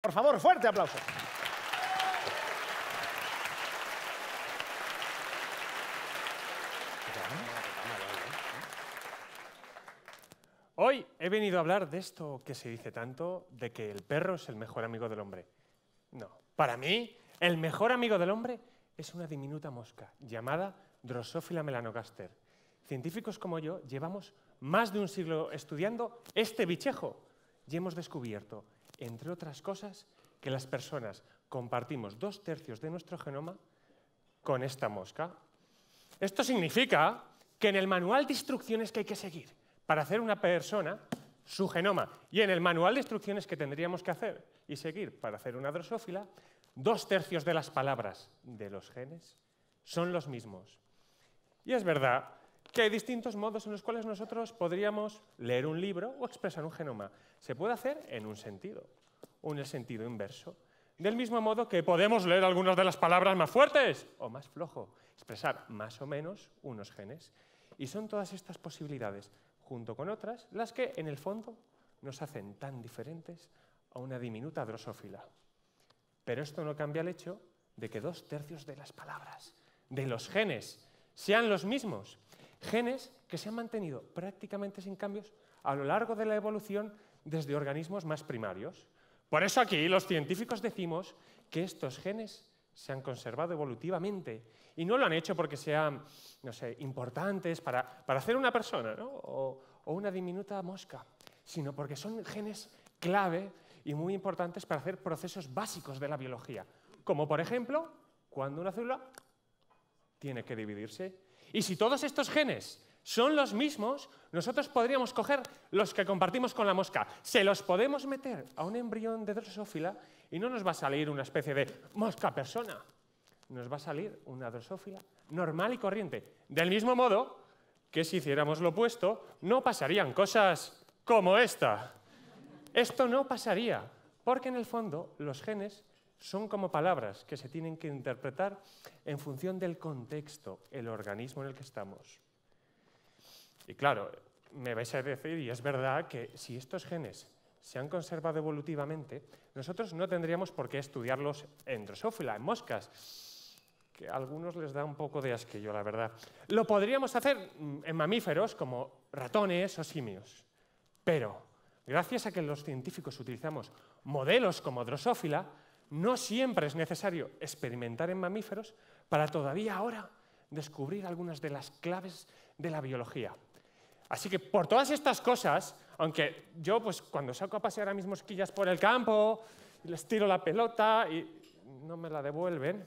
Por favor, fuerte aplauso. Hoy he venido a hablar de esto que se dice tanto, de que el perro es el mejor amigo del hombre. No, para mí, el mejor amigo del hombre es una diminuta mosca llamada Drosophila melanogaster. Científicos como yo llevamos más de un siglo estudiando este bichejo y hemos descubierto entre otras cosas, que las personas compartimos dos tercios de nuestro genoma con esta mosca. Esto significa que en el manual de instrucciones que hay que seguir para hacer una persona, su genoma, y en el manual de instrucciones que tendríamos que hacer y seguir para hacer una drosófila, dos tercios de las palabras de los genes son los mismos. Y es verdad que hay distintos modos en los cuales nosotros podríamos leer un libro o expresar un genoma. Se puede hacer en un sentido o en el sentido inverso. Del mismo modo que podemos leer algunas de las palabras más fuertes o más flojo, expresar más o menos unos genes. Y son todas estas posibilidades, junto con otras, las que en el fondo nos hacen tan diferentes a una diminuta drosófila. Pero esto no cambia el hecho de que dos tercios de las palabras, de los genes, sean los mismos Genes que se han mantenido prácticamente sin cambios a lo largo de la evolución desde organismos más primarios. Por eso aquí los científicos decimos que estos genes se han conservado evolutivamente y no lo han hecho porque sean, no sé, importantes para, hacer una persona o, o una diminuta mosca, sino porque son genes clave y muy importantes para hacer procesos básicos de la biología, como por ejemplo cuando una célula tiene que dividirse. Y si todos estos genes son los mismos, nosotros podríamos coger los que compartimos con la mosca. Se los podemos meter a un embrión de drosófila y no nos va a salir una especie de mosca persona. Nos va a salir una drosófila normal y corriente. Del mismo modo que si hiciéramos lo opuesto, no pasarían cosas como esta. Esto no pasaría, porque en el fondo los genes son como palabras que se tienen que interpretar en función del contexto, el organismo en el que estamos. Y claro, me vais a decir, y es verdad, que si estos genes se han conservado evolutivamente, nosotros no tendríamos por qué estudiarlos en drosófila, en moscas, que a algunos les da un poco de asquillo, la verdad. Lo podríamos hacer mm, en mamíferos como ratones o simios, pero gracias a que los científicos utilizamos modelos como drosófila, no siempre es necesario experimentar en mamíferos para todavía ahora descubrir algunas de las claves de la biología. Así que por todas estas cosas, aunque yo pues, cuando saco a pasear a mis mosquillas por el campo, les tiro la pelota y no me la devuelven,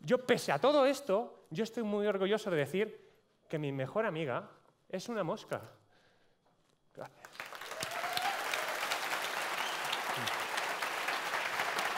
yo pese a todo esto, yo estoy muy orgulloso de decir que mi mejor amiga es una mosca.